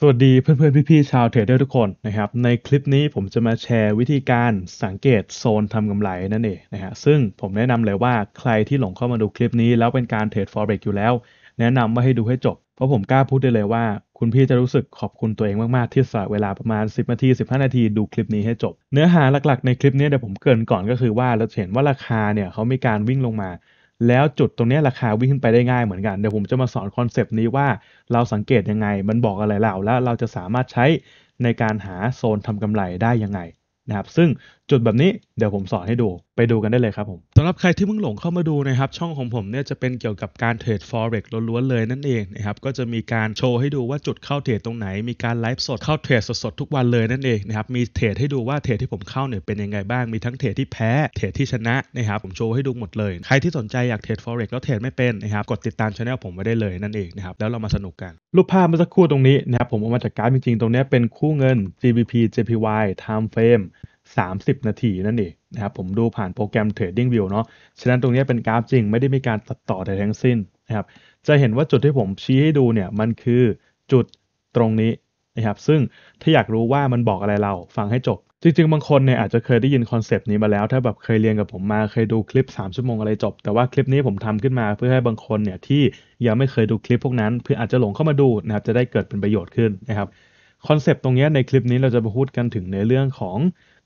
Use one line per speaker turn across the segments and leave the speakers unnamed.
สวัสดีเพื่อนๆพี่ๆชาวเทรดเดอร์ทุกคนนะครับในคลิปนี้ผมจะมาแชร์วิธีการสังเกตโซนทำกำไรนั่นเองนะฮะซึ่งผมแนะนำเลยว่าใครที่หลงเข้ามาดูคลิปนี้แล้วเป็นการเทรด Forex อยู่แล้ว แนะนำว่าให้ดูให้จบ เพราะผมกล้าพูดได้เลยว่าคุณพี่จะรู้สึกขอบคุณตัวเองมากๆที่สละเวลาประมาณ 10นาที15 นาทีดูคลิปนี้ให้จบ เนื้อหาหลักๆในคลิปนี้เดี๋ยวผมเกินก่อนก็คือว่าเราเห็นว่าราคาเนี่ยเขามีการวิ่งลงมาแล้วจุดตรงนี้ราคาวิ่งขึ้นไปได้ง่ายเหมือนกัน เดี๋ยวผมจะมาสอนคอนเซปต์นี้ว่าเราสังเกตยังไงมันบอกอะไรเรา แล้วเราจะสามารถใช้ในการหาโซนทำกำไรได้ยังไงนะครับซึ่งจุดแบบนี้เดี๋ยวผมสอนให้ดูไปดูกันได้เลยครับผมสำหรับใครที่เพิ่งหลงเข้ามาดูนะครับช่องของผมเนี่ยจะเป็นเกี่ยวกับการเทรด forex ล้วนๆเลยนั่นเองนะครับก็จะมีการโชว์ให้ดูว่าจุดเข้าเทรดตรงไหน มีการไลฟ์สดเข้าเทรดสดๆทุกวันเลยนั่นเองนะครับมีเทรดให้ดูว่าเทรดที่ผมเข้าเนี่ยเป็นยังไงบ้างมีทั้งเทรดที่แพ้เทรดที่ชนะนะครับผมโชว์ให้ดูหมดเลย ใครที่สนใจอยากเทรด forex แล้วเทรดไม่เป็นนะครับกดติดตามช่องผมไว้ได้เลยนั่นเองนะครับแล้วเรามาสนุกกันรูปภาพเมื่อสักครู่ตรงนี้นะครับผมเอามาจากกรารจริงๆตรงนี้เป็นคู่เงิน GBP JPY time frame 30 นาทีนั่นเองนะครับผมดูผ่านโปรแกรม Trading View เนาะฉะนั้นตรงนี้เป็นกราฟจริง ไม่ได้มีการตัดต่อใดทั้งสิ้นนะครับจะเห็นว่าจุดที่ผมชี้ให้ดูเนี่ยมันคือจุดตรงนี้นะครับซึ่งถ้าอยากรู้ว่ามันบอกอะไรเราฟังให้จบ จริงๆบางคนเนี่ยอาจจะเคยได้ยินคอนเซปต์นี้มาแล้วถ้าแบบเคยเรียนกับผมมาเคยดูคลิป 3 ชั่วโมงอะไรจบ แต่ว่าคลิปนี้ผมทำขึ้นมา เพื่อให้บางคนเนี่ยที่ยังไม่เคยดูคลิปพวกนั้น เพื่ออาจจะหลงเข้ามาดูนะครับจะได้เกิดเป็นประโยชน์ขึ้นนะครับคอนเซปต์ตรงนี้ในคลิปนี้เราจะพูดกันถึงในเรื่องของ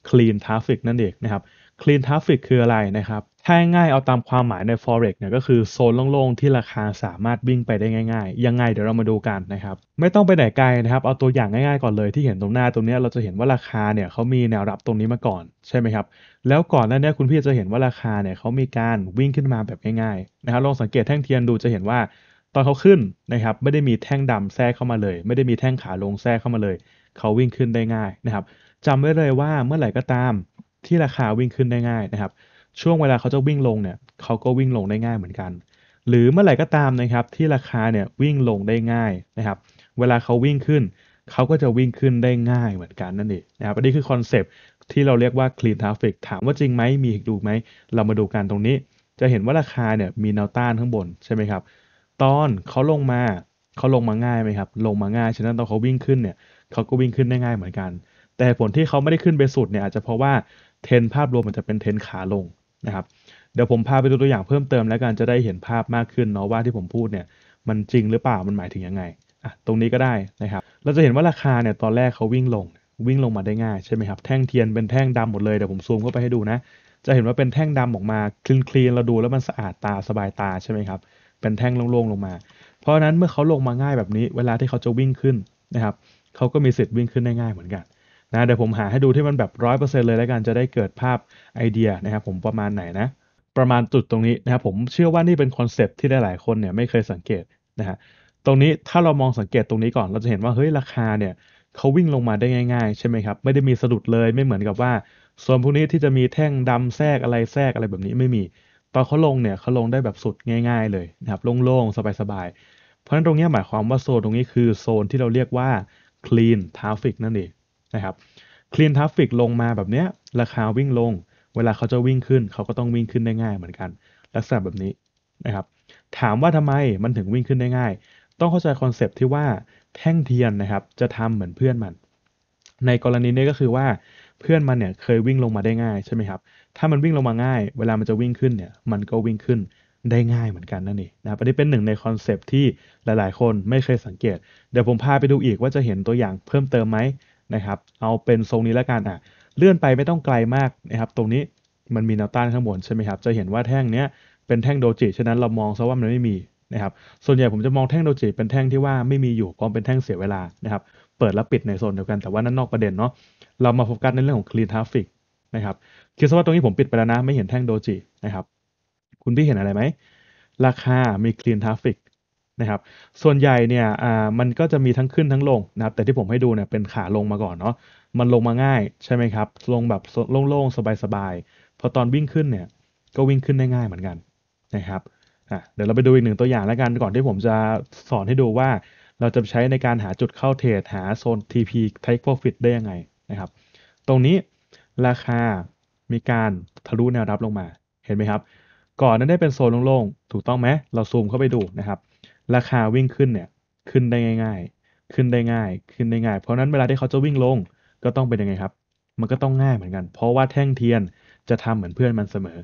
Clean Traffic นั่นเองนะครับ Clean Traffic คืออะไรนะครับถ้าง่ายเอาตามความหมายใน forex เนี่ยก็คือโซนโล่งๆที่ราคาสามารถวิ่งไปได้ง่ายๆยังไงเดี๋ยวเรามาดูกันนะครับ ไม่ต้องไปไหนไกลนะครับเอาตัวอย่างง่ายๆก่อนเลย ที่เห็นตรงหน้าตรงนี้เราจะเห็นว่าราคาเนี่ยเขามีแนวรับตรงนี้มาก่อนใช่ไหมครับ แล้วก่อนหน้านี้คุณพี่จะเห็นว่าราคาเนี่ยเขามีการวิ่งขึ้นมาแบบง่าย ๆ นะครับลองสังเกตแท่งเทียนดูจะเห็นว่าตอนเขาขึ้นนะครับ ไม่ได้มีแท่งดำแทรกเข้ามาเลย ไม่ได้มีแท่งขาลงแทรกเข้ามาเลยเขาวิ่งขึ้นได้ง่ายนะครับจำไว้เลยว่าเมื่อไหร่ก็ตามที่ราคาวิ่งขึ้นได้ง่ายนะครับ ช่วงเวลาเขาจะวิ่งลงเนี่ยเขาก็วิ่งลงได้ง่ายเหมือนกัน หรือเมื่อไหร่ก็ตามนะครับที่ราคาเนี่ยวิ่งลงได้ง่ายนะครับเวลาเขาวิ่งขึ้น เขาก็จะวิ่งขึ้นได้ง่ายเหมือนกันนั่นเองนะครับอันนี้คือคอนเซปที่เราเรียกว่า clean traffic ถามว่าจริงไหมมีดูไหม เรามาดูกันตรงนี้ จะเห็นว่าราคาเนี่ยมีแนวต้านข้างบนใช่ไหมครับ ตอนเขาลงมาเขาลงมาง่ายไหมครับลงมาง่ายฉะนั้นตอนเขาวิ่งขึ้นเนี่ยเขาก็วิ่งขึ้นได้ง่ายเหมือนกันแต่ผลที่เขาไม่ได้ขึ้นไปสุดเนี่ยอาจจะเพราะว่าเทนภาพรวมมันจะเป็นเทนขาลงนะครับเดี๋ยวผมพาไปดูตัวอย่างเพิ่มเติมแล้วกันจะได้เห็นภาพมากขึ้นเนาะว่าที่ผมพูดเนี่ยมันจริงหรือเปล่ามันหมายถึงยังไงอ่ะตรงนี้ก็ได้นะครับเราจะเห็นว่าราคาเนี่ยตอนแรกเขาวิ่งลงวิ่งลงมาได้ง่ายใช่ไหมครับแท่งเทียนเป็นแท่งดำหมดเลยเดี๋ยวผมซูมเข้าไปให้ดูนะจะเห็นว่าเป็นแท่งดำออกมาคลีนคลีนเราดูแล้วมันสะอาดตาสบายตาใช่ไหมครับเป็นแท่งโล่งๆลงมา เพราะนั้นเมื่อเขาลงมาง่ายแบบนี้ เวลาที่เขาจะวิ่งขึ้นนะครับเขาก็มีสิทธิ์วิ่งขึ้นได้ง่ายเหมือนกันนะเดี๋ยวผมหาให้ดูที่มันแบบร้อยเปอร์เซ็นต์เลยแล้วกันจะได้เกิดภาพไอเดียนะครับผมประมาณไหนนะประมาณจุดตรงนี้นะครับผมเชื่อว่านี่เป็นคอนเซปที่หลายๆคนเนี่ยไม่เคยสังเกตนะฮะตรงนี้ถ้าเรามองสังเกตตรงนี้ก่อนเราจะเห็นว่าเฮ้ยราคาเนี่ยเขาวิ่งลงมาได้ง่าย ๆใช่ไหมครับไม่ได้มีสะดุดเลยไม่เหมือนกับว่าส่วนพวกนี้ที่จะมีแท่งดำแทรกอะไรแทรกอะไรแบบนี้ไม่มีตอนเขาลงเนี่ยเขาลงได้แบบสุดง่าย ๆเลยนะครับโล่งๆ สบาย ๆเพราะฉะนั้นตรงนี้หมายความว่าโซนตรงนี้คือโซนที่เราเรียกว่า clean traffic นั่นเองนะครับเคลียนทราฟฟิกลงมาแบบเนี้ยราคาวิ่งลง เวลาเขาจะวิ่งขึ้นเขาก็ต้องวิ่งขึ้นได้ง่ายเหมือนกันลักษณะแบบนี้นะครับถามว่าทำไมมันถึงวิ่งขึ้นได้ง่าย ต้องเข้าใจคอนเซปที่ว่าแท่งเทียนนะครับ จะทำเหมือนเพื่อนมัน ในกรณีนี้ก็คือว่าเพื่อนมันเนี่ยเคยวิ่งลงมาได้ง่าย ใช่ไหมครับถ้ามันวิ่งลงมาง่าย เวลามันจะวิ่งขึ้นเนี่ยมันก็วิ่งขึ้นได้ง่ายเหมือนกันนั่นเองนะครับอันนี้เป็นหนึ่งในคอนเซปที่หลายๆ คนไม่เคยสังเกตเดี๋ยวผมพาไปดูอีกว่าจะเห็นตัวอย่างเพิ่มเติมไหมนะครับเอาเป็นทรงนี้แล้วกันอ่ะ เลื่อนไปไม่ต้องไกลมากนะครับ ตรงนี้มันมีแนวต้านข้างบนใช่ไหมครับจะเห็นว่าแท่งเนี้ยเป็นแท่งโดจิฉะนั้นเรามองซะว่ามันไม่มีนะครับ ส่วนใหญ่ผมจะมองแท่งโดจิเป็นแท่งที่ว่าไม่มีอยู่เพราะเป็นแท่งเสียเวลานะครับเปิดและปิดในโซนเดียวกันแต่ว่านั่นนอกประเด็นเนาะเรามาโฟกัสในเรื่องของคลีนทราฟ f f i นะครับคิดซะว่าตรงนี้ผมปิดไปแล้วนะไม่เห็นแท่งโดจินะครับคุณพี่เห็นอะไรไหมราคามีคลีนทราฟ f f i ะครับส่วนใหญ่เนี่ยอ่ามันก็จะมีทั้งขึ้นทั้งลงนะครับ แต่ที่ผมให้ดูเนี่ย เป็นขาลงมาก่อนเนาะ มันลงมาง่ายใช่ไหมครับ ลงแบบโล่งๆ สบายๆ พอตอนวิ่งขึ้นเนี่ย ก็วิ่งขึ้นได้ง่ายเหมือนกันนะครับอ่ะเดี๋ยวเราไปดูอีกหนึ่งตัวอย่างแล้วกัน ก่อนที่ผมจะสอนให้ดูว่า เราจะใช้ในการหาจุดเข้าเทรดหาโซน TP Take Profit ได้ยังไงนะครับ ตรงนี้ราคามีการทะลุแนวรับลงมา เห็นไหมครับ ก่อนนั้นได้เป็นโซนโล่งๆ ถูกต้องไหมเราซูมเข้าไปดูนะครับราคาวิ่งขึ้นเนี่ยขึ้นได้ง่าย ๆ ขึ้นได้ง่าย ขึ้นได้ง่าย เพราะนั้นเวลาที่เขาจะวิ่งลงก็ต้องเป็นยังไงครับมันก็ต้องง่ายเหมือนกันเพราะว่าแท่งเทียนจะทำเหมือนเพื่อนมันเสมอ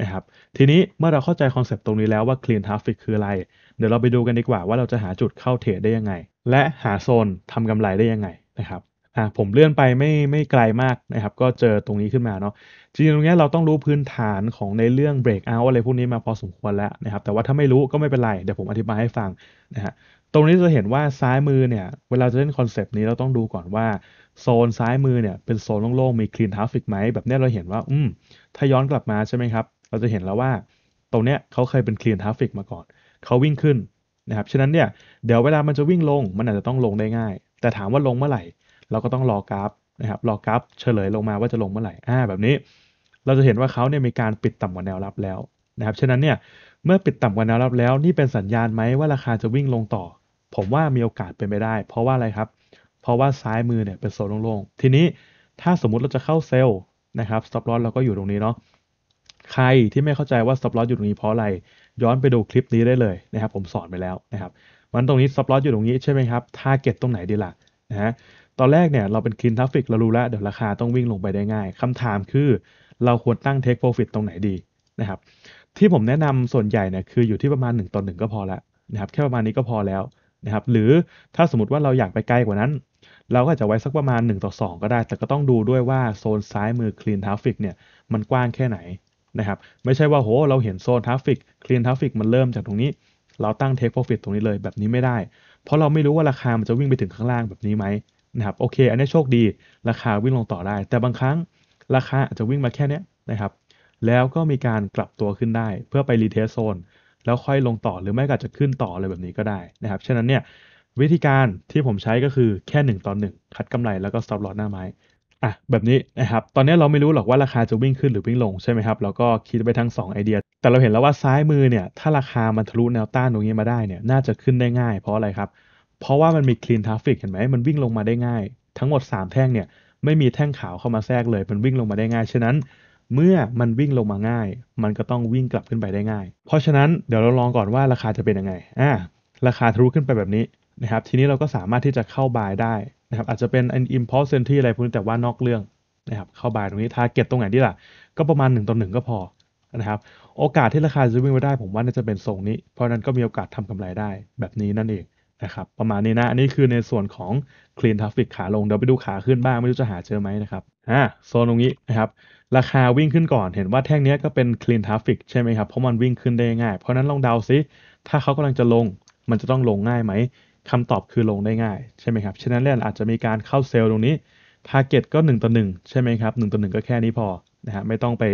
นะครับ ทีนี้เมื่อเราเข้าใจคอนเซปต์ตรงนี้แล้วว่า clean traffic คืออะไร เดี๋ยวเราไปดูกันดีกว่าว่าเราจะหาจุดเข้า เทรดได้ยังไง และหาโซนทำกำไรได้ยังไงนะครับอ่ะผมเลื่อนไปไม่ไม่ไกลมากนะครับก็เจอตรงนี้ขึ้นมาเนาะจริงตรงนี้เราต้องรู้พื้นฐานของในเรื่อง break out อะไรพวกนี้มาพอสมควรแล้วนะครับแต่ว่าถ้าไม่รู้ก็ไม่เป็นไรเดี๋ยวผมอธิบายให้ฟังนะฮะตรงนี้จะเห็นว่าซ้ายมือเนี่ยเวลาจะเล่นคอนเซปต์นี้เราต้องดูก่อนว่า โซนซ้ายมือเนี่ยเป็นโซนโล่งๆ มีคลีนท a f ฟิกไหมแบบนี้เราเห็นว่าอืมถ้าย้อนกลับมาใช่ไหมครับ เราจะเห็นแล้วว่าตรงเนี้ยเขาเคยเป็นคลีนท a f ฟิกมาก่อนเขาวิ่งขึ้นนะครับฉะนั้นเนี่ยเดี๋ยวเวลามันจะวิ่งลงมันอาจจะต้องลงได้ง่าย แต่ถามว่าลงเมื่อไหร่เราก็ต้องรอกราฟนะครับ รอกราฟเฉลยลงมาว่าจะลงเมื่อไหร่ อ่า แบบนี้ เราจะเห็นว่าเขาเนี่ยมีการปิดต่ำกว่าแนวรับแล้วนะครับ ฉะนั้นเนี่ยเมื่อปิดต่ำกว่าแนวรับแล้ว นี่เป็นสัญญาณไหมว่าราคาจะวิ่งลงต่อ ผมว่ามีโอกาสเป็นไปได้ เพราะว่าอะไรครับ เพราะว่าซ้ายมือเนี่ยเป็นโซนโล่งๆ ทีนี้ถ้าสมมุติเราจะเข้าเซลล์นะครับสต็อปลอสเราก็อยู่ตรงนี้เนาะ ใครที่ไม่เข้าใจว่าสต็อปลอสอยู่ตรงนี้เพราะอะไร ย้อนไปดูคลิปนี้ได้เลยนะครับ ผมสอนไปแล้วนะครับมันตรงนี้สต็อปลอสอยู่ตรงนี้ใช่ไหมครับ t a r เกตตรงไหนดีล่ะนะฮะตอนแรกเนี่ยเราเป็นคลีนทัฟฟิกเรารู้แล้ว เดี๋ยวราคาต้องวิ่งลงไปได้ง่าย คำถามคือเราควรตั้งเทคโปรฟิตตรงไหนดีนะครับ ที่ผมแนะนำส่วนใหญ่เนี่ยคืออยู่ที่ประมาณ1ต่อ1ก็พอละนะครับแค่ประมาณนี้ก็พอแล้วนะครับ หรือถ้าสมมติว่าเราอยากไปไกลกว่านั้น เราก็จะไว้สักประมาณ1ต่อ2 ก็ได้ แต่ก็ต้องดูด้วยว่าโซนซ้ายมือคลีนทัฟฟิกเนี่ยมันกว้างแค่ไหนนะครับ ไม่ใช่ว่าโหเราเห็นโซนทัฟฟิกคลีนทัฟฟิกมันเริ่มจากตรงนี้ เราตั้งเทคโปรฟิตตรงนี้เลยแบบนี้ไม่ได้ เพราะเราไม่รู้ว่าราคามันจะวิ่งไปถึงข้างล่างแบบนี้ไหมนะครับโอเค อันนี้โชคดี ราคาวิ่งลงต่อได้ แต่บางครั้งราคาอาจจะวิ่งมาแค่นี้นะครับแล้วก็มีการกลับตัวขึ้นได้ เพื่อไปรีเทสโซนแล้วค่อยลงต่อหรือไม่ก็อาจจะขึ้นต่ออะไรแบบนี้ก็ได้นะครับฉะนั้นเนี่ยวิธีการที่ผมใช้ก็คือแค่ 1 ต่อ1คัดกำไรแล้วก็ stop loss หน้าไม้อ่ะแบบนี้นะครับตอนนี้เราไม่รู้หรอกว่าราคาจะวิ่งขึ้นหรือวิ่งลงใช่ไหมครับเราก็คิดไปทั้ง2ไอเดียแต่เราเห็นแล้วว่าซ้ายมือเนี่ยถ้าราคามันทะลุแนวต้านตรงนี้มาได้เนี่ยน่าจะขึ้นได้ง่าย เพราะอะไรครับเพราะว่ามันมี clean traffic เห็นไหมมันวิ่งลงมาได้ง่าย ทั้งหมด 3 แท่งเนี่ย ไม่มีแท่งขาวเข้ามาแทรกเลย มันวิ่งลงมาได้ง่าย ฉะนั้น เมื่อมันวิ่งลงมาง่าย มันก็ต้องวิ่งกลับขึ้นไปได้ง่าย เพราะฉะนั้น เดี๋ยวเราลองก่อนว่าราคาจะเป็นยังไงอ่าราคาทะลุขึ้นไปแบบนี้นะครับ ทีนี้เราก็สามารถที่จะเข้าบายได้นะครับ อาจจะเป็น i m p พอ s e ซ n t ี่อะไรพวกนี้แต่ว่านอกเรื่องนะครับ เข้าบายตรงนี้ target ตรงไหนดีล่ะ ก็ประมาณ1ต่อ1ก็พอนะครับ โอกาสที่ราคาจะวิ่งไปได้ผมว่าน่าจะเป็นทรงนี้ เพราะนั้นก็มีโอกาสทำกำไรได้แบบนี้นั่นเองนะครับประมาณนี้นะอันนี้คือในส่วนของ Clean Traffic ขาลง เดี๋ยวไปดูขาขึ้นบ้างไม่รู้จะหาเจอไหมนะครับอ่าโซนตรงนี้นะครับราคาวิ่งขึ้นก่อน เห็นว่าแท่งนี้ก็เป็น Clean Traffic ใช่ไหมครับเพราะมันวิ่งขึ้นได้ง่าย เพราะนั้นลองเดาซิถ้าเขากำลังจะลงมันจะต้องลงง่ายไหมคำตอบคือลงได้ง่าย ใช่ไหมครับฉะนั้นเรวอาจจะมีการเข้าเซลล์ตรงนี้ Target ก็1ต่อ1ใช่ไหมครับ1ต่อ1ก็แค่นี้พอนะฮะไม่ต้องไป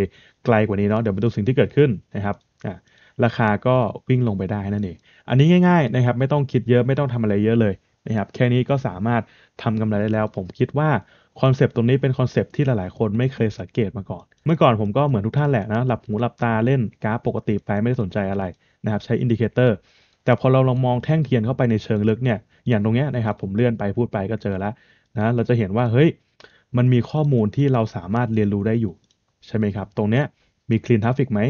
ไกลกว่านี้เนาะเดี๋ยวไปดูสิ่งที่เกิดขึ้นนะครับอ่าราคาก็วิ่งลงไปได้นั่นเอง อันนี้ง่ายๆนะครับไม่ต้องคิดเยอะไม่ต้องทำอะไรเยอะเลยนะครับแค่นี้ก็สามารถทำกำไรได้แล้ว ผมคิดว่า คอนเซปต์ตรงนี้เป็นคอนเซปต์ที่หลายๆคนไม่เคยสังเกตมาก่อน เมื่อก่อนผมก็เหมือนทุกท่านแหละนะหลับหูหลับตาเล่นกราฟปกติไปไม่ได้สนใจอะไรนะครับใช้อินดิเคเตอร์แต่พอเราลองมองแท่งเทียนเข้าไปในเชิงลึกเนี่ยอย่างตรงเนี้ยนะครับผมเลื่อนไปพูดไปก็เจอแล้วนะเราจะเห็นว่าเฮ้ยมันมีข้อมูลที่เราสามารถเรียนรู้ได้อยู่ใช่ไหมครับตรงเนี้ยมีคลีนทราฟิกไหม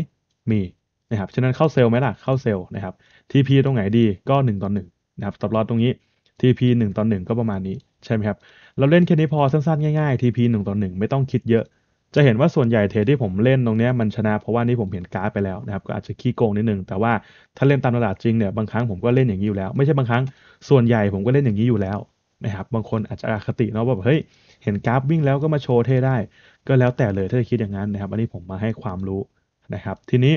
มีนะครับ ฉะนั้นเข้าเซลล์ไหมล่ะ เข้าเซลล์นะครับ TP ตรงไหนดีก็ 1ต่อ1นะครับสต็อปลอดตรงนี้ TP 1ต่อ1ก็ประมาณนี้ ใช่ไหมครับ เราเล่นแค่นี้พอสั้นๆ ง่ายๆ TP 1ต่อ1ไม่ต้องคิดเยอะ จะเห็นว่าส่วนใหญ่เทรดที่ผมเล่นตรงนี้มันชนะเพราะว่านี่ผมเห็นการาฟไปแล้วนะครับ ก็อาจจะขี้โกงนิดนึง แต่ว่าถ้าเล่นตามตลาดจริงเนี่ยบางครั้งผมก็เล่นอย่างนี้อยู่แล้วไม่ใช่บางครั้ง ส่วนใหญ่ผมก็เล่นอย่างนี้อยู่แล้วนะครับ บางคนอาจจะอคติเนาะแบบเฮ้ยเห็นการาฟวิ่งแล้วก็มาโชว์เทได้ ก็แล้วแต่เลยถ้าจะคิดอย่างนั้นนะครับอันนี้ผมมาให้ความรู้นะครับทีนี้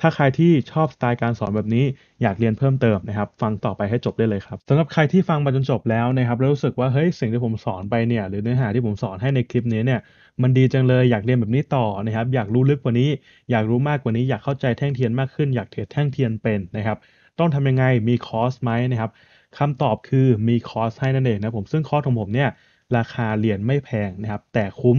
ถ้าใครที่ชอบสไตล์การสอนแบบนี้ อยากเรียนเพิ่มเติมนะครับ ฟังต่อไปให้จบได้เลยครับสำหรับใครที่ฟังมาจนจบแล้วนะครับแล้วรู้สึกว่าเฮ้ยสิ่งที่ผมสอนไปเนี่ยหรือเนื้อหาที่ผมสอนให้ในคลิปนี้เนี่ยมันดีจังเลยอยากเรียนแบบนี้ต่อนะครับอยากรู้ลึกกว่านี้ อยากรู้มากกว่านี้อยากเข้าใจแท่งเทียนมากขึ้นอยากเทรดแท่งเทียนเป็นนะครับต้องทำยังไงมีคอร์สไหมนะครับคำตอบคือมีคอร์สให้นั่นเองนะผมซึ่งคอร์สของผมเนี่ยราคาเรียนไม่แพงนะครับแต่คุ้ม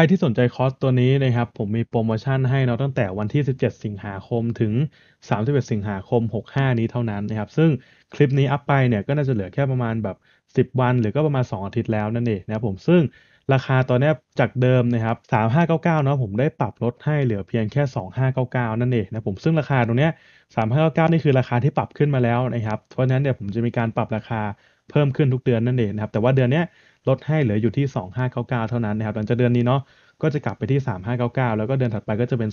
ใครที่สนใจคอร์สตัวนี้นะครับผมมีโปรโมชั่นให้เนาะตั้งแต่วันที่ 17 สิงหาคม ถึง 31 สิงหาคม 65 นี้เท่านั้นนะครับซึ่งคลิปนี้อัพไปเนี่ยก็น่าจะเหลือแค่ประมาณแบบ 10 วันหรือก็ประมาณ 2 อาทิตย์แล้วนั่นเองนะครับผมซึ่งราคาตอนนี้จากเดิมนะครับ 3599 เนาะผมได้ปรับลดให้เหลือเพียงแค่ 2599 นั่นเองนะผมซึ่งราคาตรงนี้ 3599 นี่คือราคาที่ปรับขึ้นมาแล้วนะครับเพราะฉะนั้นเดี๋ยวผมจะมีการปรับราคาเพิ่มขึ้นทุกเดือนนั่นเองนะครับแต่ว่าเดือนนี้ลดให้เหลืออยู่ที่ 2599 เท่านั้นนะครับหลังจากเดือนนี้เนาะ ก็จะกลับไปที่ 3599 แล้วก็เดือนถัดไปก็จะเป็น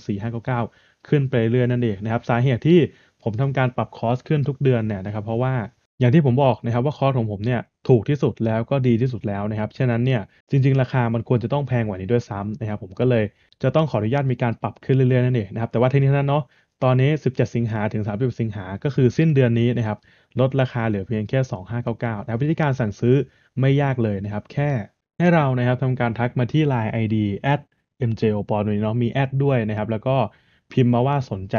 4599 ขึ้นไปเรื่อยนั่นเองนะครับ สาเหตุที่ผมทำการปรับคอสขึ้นทุกเดือนเนี่ยนะครับ เพราะว่าอย่างที่ผมบอกนะครับว่าคอสของผมเนี่ยถูกที่สุดแล้วก็ดีที่สุดแล้วนะครับ ฉะนั้นเนี่ยจริง ๆ ราคา มันควรจะต้องแพงกว่านี้ด้วยซ้ำนะครับ ผมก็เลยจะต้องขออนุญาตมีการปรับขึ้นเรื่อยๆนั่นเองนะครับ แต่ว่าทีนี้นั้นเนาะตอนนี้ 17 สิงหา ถึง 30 สิงหา ก็คือสิ้นเดือนนี้นะครับ ลดราคาเหลือเพียงแค่ 2599แะ่วิธีการสั่งซื้อไม่ยากเลยนะครับ แค่ให้เรานะครับทำการทักมาที่ Line ID at mjo p o r นเนาะมีแอดด้วยนะครับ แล้วก็พิมพ์มาว่าสนใจ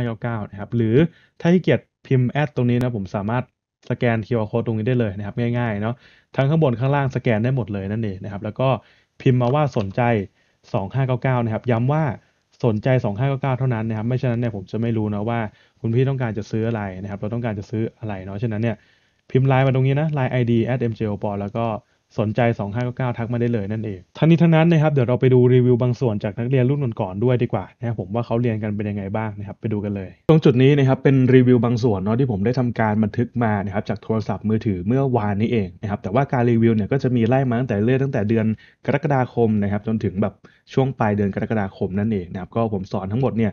2599 นะครับ หรือถ้าที่เกียจพิมพ์แอดตรงนี้นะ ผมสามารถสแกน QR code ตรงนี้ได้เลยนะครับ ง่ายๆ เนาะ ทั้งข้างบนข้างล่างสแกนได้หมดเลยนั่นเองนะครับ แล้วก็พิมพ์มาว่าสนใจ 2599 นะครับ ย้ำว่าสนใจ 2599เท่านั้นนะครับ ไม่ฉะนั้นเนี่ยผมจะไม่รู้นะว่า คุณพี่ต้องการจะซื้ออะไรนะครับ เราต้องการจะซื้ออะไรเนาะฉะนั้นเนี่ย พิมพ์ไลน์มาตรงนี้นะไลน์ ID at m j o p o อแล้วก็สนใจ 2599ทักมาได้เลยนั่นเองทั้งนี้ทั้งนั้นนะครับเดี๋ยวเราไปดูรีวิวบางส่วนจากนักเรียนรุ่นก่อนๆด้วยดีกว่านะครับผมว่าเขาเรียนกันเป็นยังไงบ้างนะครับไปดูกันเลย ตรงจุดนี้นะครับเป็นรีวิวบางส่วนเนาะที่ผมได้ทำการบันทึกมานะครับจากโทรศัพท์มือถือเมื่อวานนี้เองนะครับแต่ว่าการรีวิวเนี่ยก็จะมีไล่มาตั้งแต่เรื่อยตั้งแต่เดือนกรกฎาคมนะครับจนถึงแบบช่วงปลายเดือนกรกฎาคมนั่นเองนะครับก็ผมสอนทั้งหมดเนี่ย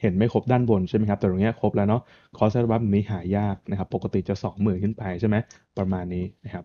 เห็นไม่ครบด้านบนใช่ไหมครับ แต่ตรงนี้ครบแล้วเนาะคอสเซอร์บัฟนี้หายากนะครับ ปกติจะ20,000ขึ้นไปใช่ไหมประมาณนี้นะครับ